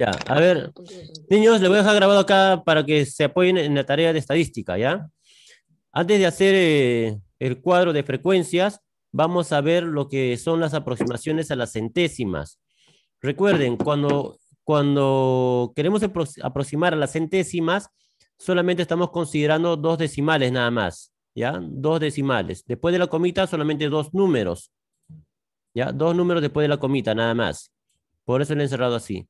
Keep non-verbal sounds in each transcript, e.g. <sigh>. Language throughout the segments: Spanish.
Ya, a ver, niños, les voy a dejar grabado acá para que se apoyen en la tarea de estadística, ¿ya? Antes de hacer eh, el cuadro de frecuencias, vamos a ver lo que son las aproximaciones a las centésimas. Recuerden, cuando, cuando queremos aproximar a las centésimas, solamente estamos considerando dos decimales nada más, ¿ya? Dos decimales. Después de la comita, solamente dos números, ¿ya? Dos números después de la comita, nada más. Por eso lo he encerrado así.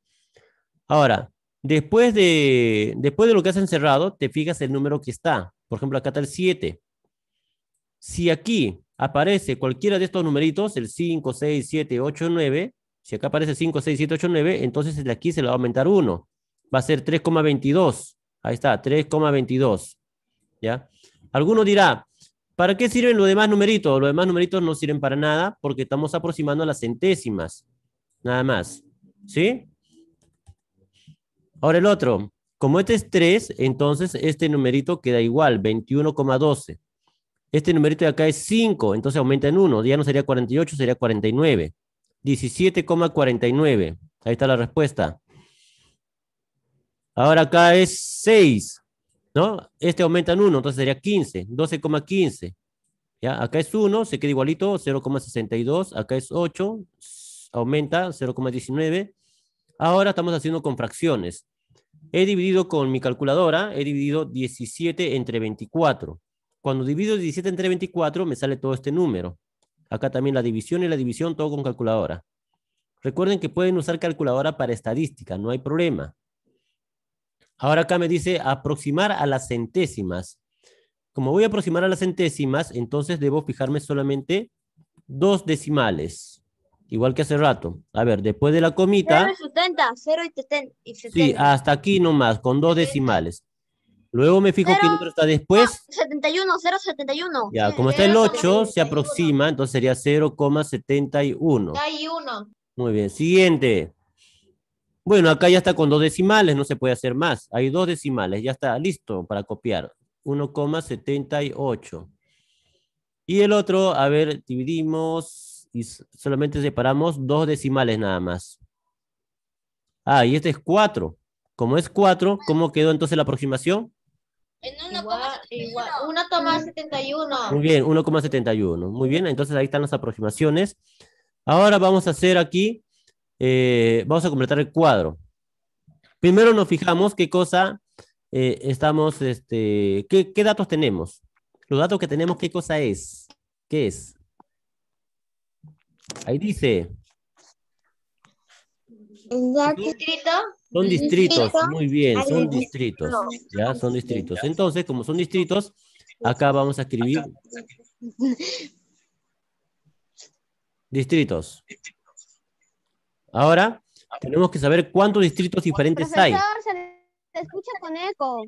Ahora, después de, lo que has encerrado, te fijas el número que está. Por ejemplo, acá está el 7. Si aquí aparece cualquiera de estos numeritos, el 5, 6, 7, 8, 9, si acá aparece 5, 6, 7, 8, 9, entonces de aquí se le va a aumentar 1. Va a ser 3,22. Ahí está, 3,22. ¿Ya? Alguno dirá, ¿para qué sirven los demás numeritos? Los demás numeritos no sirven para nada porque estamos aproximando a las centésimas. Nada más. ¿Sí? Ahora el otro, como este es 3, entonces este numerito queda igual, 21,12. Este numerito de acá es 5, entonces aumenta en 1. Ya no sería 48, sería 49. 17,49. Ahí está la respuesta. Ahora acá es 6, ¿no? Este aumenta en 1, entonces sería 15, 12,15. ¿Ya? Acá es 1, se queda igualito, 0,62. Acá es 8, aumenta, 0,19. Ahora estamos haciendo con fracciones. He dividido con mi calculadora, he dividido 17 entre 24. Cuando divido 17 entre 24, me sale todo este número. Acá también la división y la división, todo con calculadora. Recuerden que pueden usar calculadora para estadística, no hay problema. Ahora acá me dice aproximar a las centésimas. Como voy a aproximar a las centésimas, entonces debo fijarme solamente dos decimales igual que hace rato. A ver, después de la comita. 0,70, 0 y 70. Sí, hasta aquí nomás, con dos decimales. Luego me fijo que el otro está después. 71, ah, 0,71. Ya, como está el 8, se aproxima, entonces sería 0,71. 71. Muy bien, siguiente. Bueno, acá ya está con dos decimales, no se puede hacer más. Hay dos decimales, ya está listo para copiar. 1,78. Y el otro, a ver, dividimos y solamente separamos dos decimales nada más. Ah, y este es 4. Como es 4, ¿cómo quedó entonces la aproximación? En 1,71. Muy bien, 1,71. Muy bien, entonces ahí están las aproximaciones. Ahora vamos a hacer aquí, eh, vamos a completar el cuadro. Primero nos fijamos qué cosa eh, estamos, este, qué, qué datos tenemos. Los datos que tenemos, ¿qué cosa es? ¿Qué es? Ahí dice. ¿Son distritos? muy bien, son distritos. Ya, son distritos. Entonces, como son distritos, acá vamos a escribir. Distritos. Ahora, tenemos que saber cuántos distritos diferentes hay. se escucha con eco.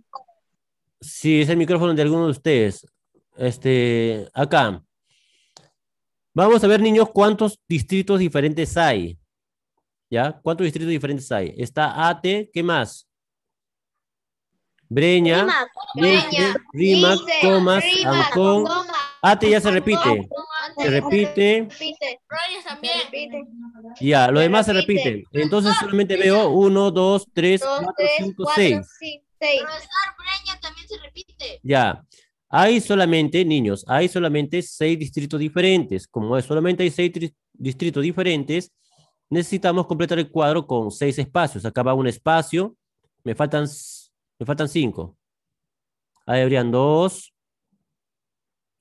Sí, es el micrófono de alguno de ustedes. Este, acá. Vamos a ver, niños, cuántos distritos diferentes hay. ¿Ya? ¿Cuántos distritos diferentes hay? Está AT, ¿qué más? Breña, Breña Rima, Comas, Ancón. AT ya se repite. Se repite. también. Ya, lo demás se repite. Entonces solamente veo 1, 2, 3, 4, 5, 6. Profesor, Breña también se repite. Ya. Hay solamente, niños, hay solamente seis distritos diferentes. Como solamente hay seis distritos diferentes, necesitamos completar el cuadro con seis espacios. Acá va un espacio, me faltan, me faltan cinco. Ahí habrían dos,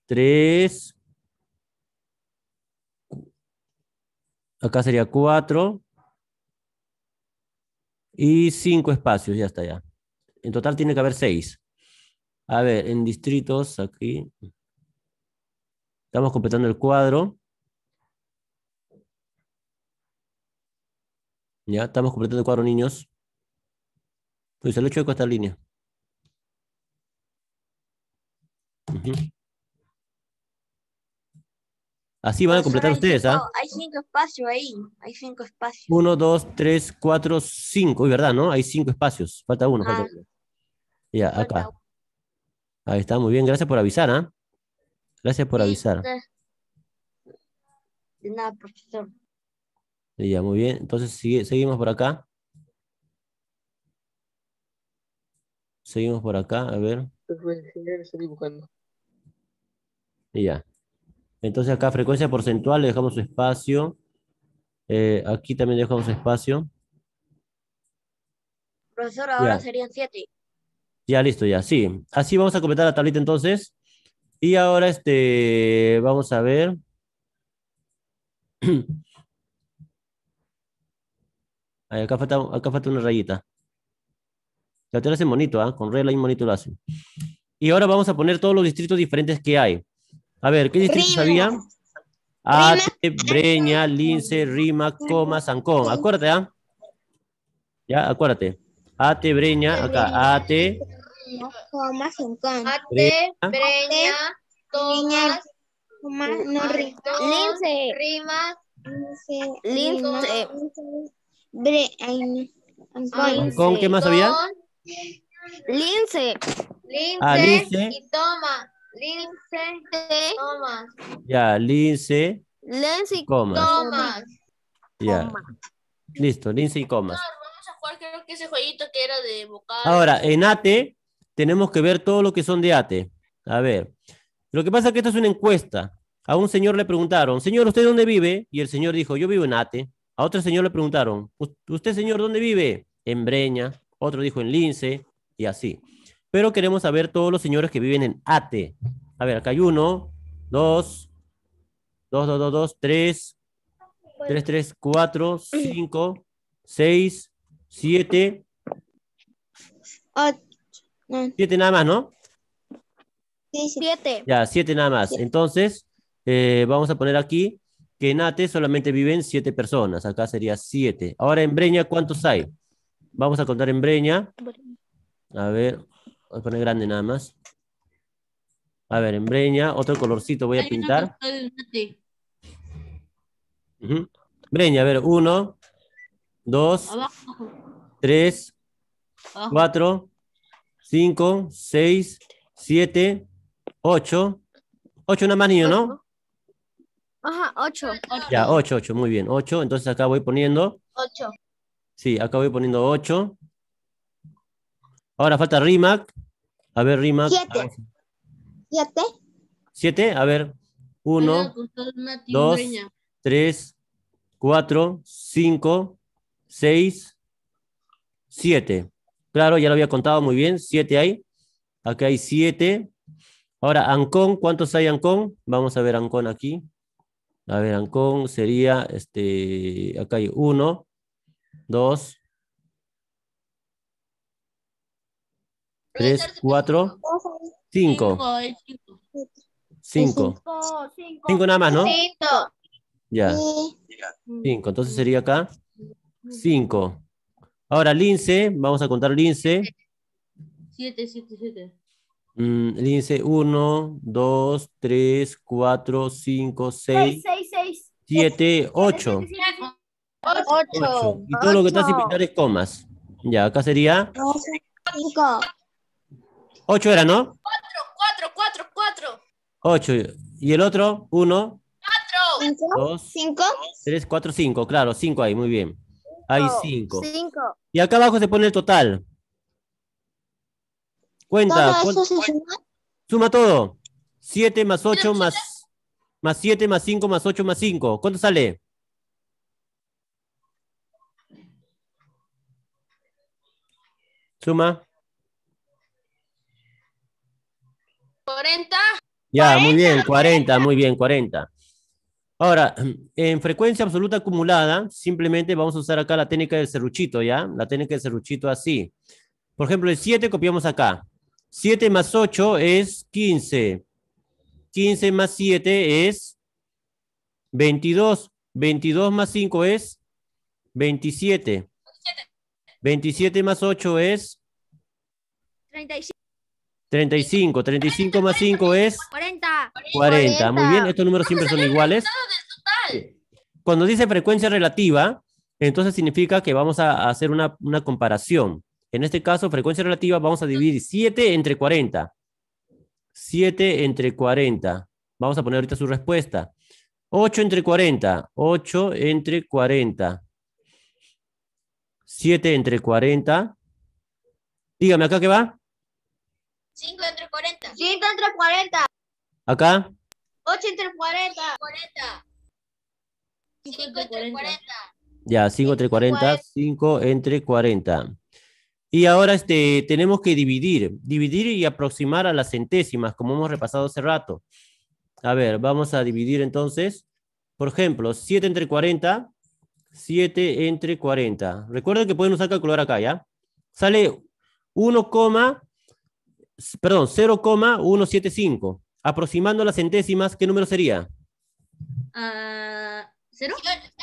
tres, acá sería cuatro y cinco espacios, ya está ya. En total tiene que haber seis. A ver, en distritos, aquí. Estamos completando el cuadro. Ya, estamos completando el cuadro, niños. Pues el hecho de esta línea. Así van a pues completar ustedes, ¿ah? Hay cinco espacios ahí, hay cinco espacios. Uno, dos, tres, cuatro, cinco, es verdad, ¿no? Hay cinco espacios, falta uno. Ah. Ya, acá. Ahí está, muy bien. Gracias por avisar, ¿ah? Gracias por avisar. De nada, profesor. Ya, muy bien. Entonces, seguimos por acá. Seguimos por acá, a ver. Y ya. Entonces acá frecuencia porcentual, le dejamos espacio. Eh, aquí también dejamos espacio. Profesor, ahora serían siete. Ya listo, ya, sí. Así vamos a completar la tablita entonces. Y ahora este, vamos a ver. <clears throat> acá, falta, acá falta una rayita. La lo hace monito, ¿ah? con regla y monito lo hace. Y ahora vamos a poner todos los distritos diferentes que hay. A ver, ¿qué distritos había? Ate, Breña, Lince, Rima, Coma, Sancón. Acuérdate, ¿ah? Ya, acuérdate. Ate, Breña, acá. Ate, coma, cinco. Ate, breña, tomas, no, lince, Rima. lince, breña, ¿Con qué más había? Lince. Lince, ah, y toma. Lince, toma. Ya, lince. Lince y comas. Ya. Listo, lince y comas. Vamos a jugar creo que ese jueguito que era de vocal. Ahora, en ATE tenemos que ver todo lo que son de ATE. A ver, lo que pasa es que esta es una encuesta. A un señor le preguntaron, señor, ¿usted dónde vive? Y el señor dijo, yo vivo en ATE. A otro señor le preguntaron, ¿usted, señor, dónde vive? En Breña. Otro dijo en Lince y así. Pero queremos saber todos los señores que viven en ATE. A ver, acá hay uno, dos, dos, dos, dos, dos tres, tres, tres, cuatro, cinco, seis, siete. Siete nada más, ¿no? siete. Ya, siete nada más. Entonces, eh, vamos a poner aquí que en ATE solamente viven siete personas. Acá sería siete. Ahora en Breña, ¿cuántos hay? Vamos a contar en Breña. A ver, voy a poner grande nada más. A ver, en Breña, otro colorcito voy a pintar. Breña, a ver, uno, dos, tres, cuatro, 5, 6, 7, 8. 8 nada más, niño, ¿no? Ajá, 8. Ya, 8, 8, muy bien. 8, entonces acá voy poniendo. 8. Sí, acá voy poniendo 8. Ahora falta Rimac. A ver, Rimac. 7. 7. 7, a ver. 1, 2, 3, 4, 5, 6, 7. Claro, ya lo había contado muy bien, siete hay. Acá hay siete. Ahora, Ancón, ¿cuántos hay Ancón? Vamos a ver Ancón aquí. A ver, Ancón sería, este, acá hay uno, dos, tres, cuatro, cinco. Cinco. Cinco nada más, ¿no? Ya. Cinco, entonces sería acá cinco. Ahora, lince, vamos a contar lince. Siete, siete, siete. Mm, lince 1, 2, 3, Seis, cinco, seis. Siete, ocho. Ocho. Y todo lo que estás sin es comas. Ya, acá sería... Ocho. era, ¿no? Cuatro, cuatro, cuatro, cuatro. Ocho. ¿Y el otro? Cuatro. Dos. Cinco. Tres, cuatro, cinco. Claro, cinco ahí, muy bien. Hay 5. Y acá abajo se pone el total. Cuenta. ¿Todo suma? todo. 7 más 8 más, 7 más 5 más 8 más 5. ¿Cuánto sale? Suma. 40. Ya, muy bien, 40, muy bien, 40. Ahora, en frecuencia absoluta acumulada, simplemente vamos a usar acá la técnica del serruchito, ¿ya? La técnica del serruchito así. Por ejemplo, el 7 copiamos acá. 7 más 8 es 15. 15 más 7 es 22. 22 más 5 es 27. 27 más 8 es 37. 35, 35 más 5 es 40. 40. Muy bien, estos números siempre son iguales. Cuando dice frecuencia relativa, entonces significa que vamos a hacer una, una comparación. En este caso, frecuencia relativa, vamos a dividir 7 entre 40. 7 entre 40. Vamos a poner ahorita su respuesta. 8 entre 40. 8 entre 40. 7 entre 40. Dígame, ¿acá qué va? 5 entre 40. 5 entre 40. Acá. 8 entre 40. 40. 5 entre 40. Ya, 5 entre 40, 5 entre 40. Y ahora este, tenemos que dividir, dividir y aproximar a las centésimas, como hemos repasado hace rato. A ver, vamos a dividir entonces. Por ejemplo, 7 entre 40, 7 entre 40. Recuerden que pueden usar calcular acá, ¿ya? Sale 1, perdón, 0,175. Aproximando las centésimas, ¿qué número sería? 0,18.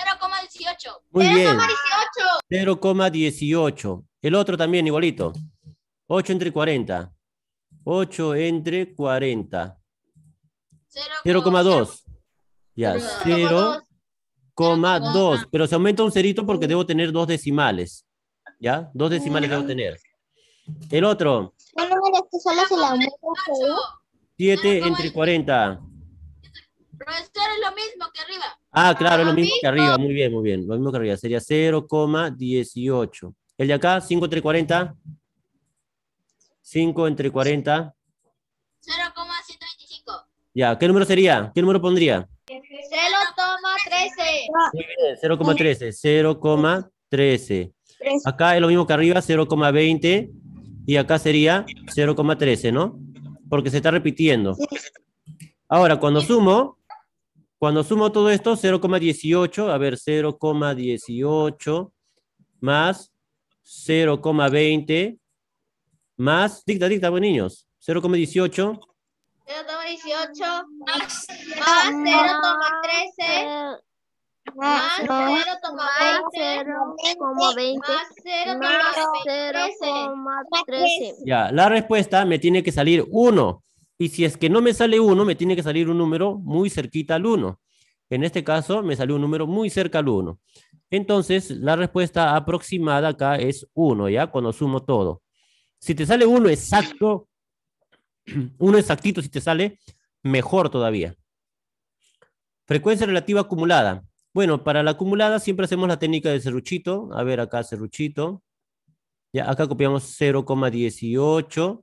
Ah, Muy 0,18. El otro también igualito. 8 entre 40. 8 entre 40. 0,2. Ya, 0,2. Pero se aumenta un cerito porque debo tener dos decimales. ¿Ya? Dos decimales debo tener. El otro. solo se 7 ah, entre 40. Profesor, es lo mismo que arriba. Ah, claro, es lo ah, mismo que arriba. Muy bien, muy bien. Lo mismo que arriba. Sería 0,18. El de acá, 5 entre 40. 5 entre 40. 0,125. Ya, ¿qué número sería? ¿Qué número pondría? 0,13. 0,13. 0,13. Acá es lo mismo que arriba, 0,20 y acá sería 0,13, ¿no? Porque se está repitiendo. Ahora, cuando sumo, cuando sumo todo esto, 0,18, a ver, 0,18 más 0,20 más, dicta, dicta, buen niños, 0,18. 0,18 más 0,13 ya, la respuesta me tiene que salir 1. Y si es que no me sale 1, me tiene que salir un número muy cerquita al 1. En este caso, me salió un número muy cerca al 1. Entonces, la respuesta aproximada acá es 1, ¿ya? Cuando sumo todo. Si te sale 1 exacto, 1 <clears throat> exactito, si te sale, mejor todavía. Frecuencia relativa acumulada. Bueno, para la acumulada siempre hacemos la técnica de cerruchito. A ver, acá cerruchito. Ya, acá copiamos 0,18.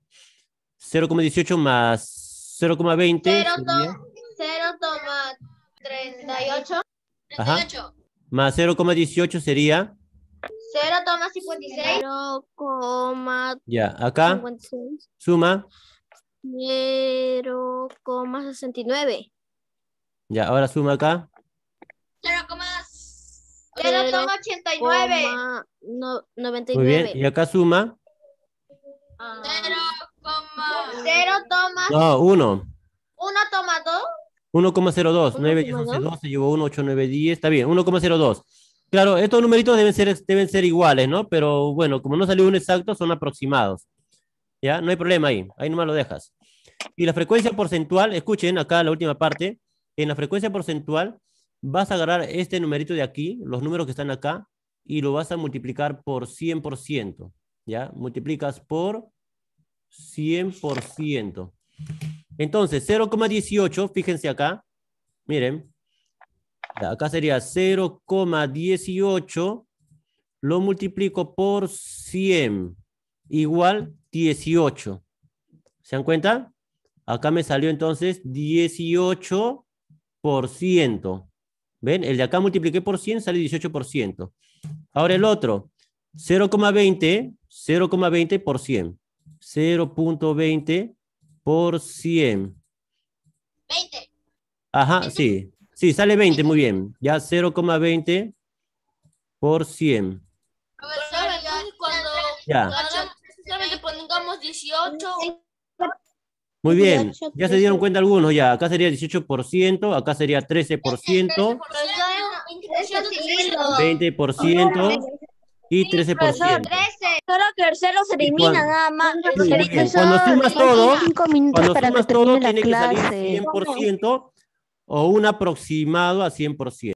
0,18 más 0,20. 0,38. Ajá. Más 0,18 sería. 0,56. ya, acá. Suma. 0,69. Ya, ahora suma acá. Pero 89. 99. Muy bien, y acá suma. Ah. toma. No, 1. 2. 1,02. 9 y 11, 12, llevo 1, 8, 9, 10. Está bien, 1,02. Claro, estos numeritos deben ser, deben ser iguales, ¿no? Pero bueno, como no salió un exacto, son aproximados. ¿Ya? No hay problema ahí. Ahí nomás lo dejas. Y la frecuencia porcentual, escuchen acá la última parte. En la frecuencia porcentual, vas a agarrar este numerito de aquí, los números que están acá, y lo vas a multiplicar por 100%, ¿ya? Multiplicas por 100%. Entonces, 0,18, fíjense acá, miren, acá sería 0,18, lo multiplico por 100, igual 18. ¿Se dan cuenta? Acá me salió entonces 18%. ¿Ven? El de acá multipliqué por 100 sale 18%. Ahora el otro, 0,20, 0,20 por 100. 0.20 por 100. 20. Ajá, sí. Sí, sale 20, muy bien. Ya 0,20 por 100. Profesor, cuando, ya. pongamos 18, muy bien, ya se dieron cuenta algunos ya. Acá sería 18%, acá sería 13%, 20% y 13%. Solo que el se elimina nada más. Cuando sumas todo, cuando sumas todo tiene que salir 100% o un aproximado a 100%.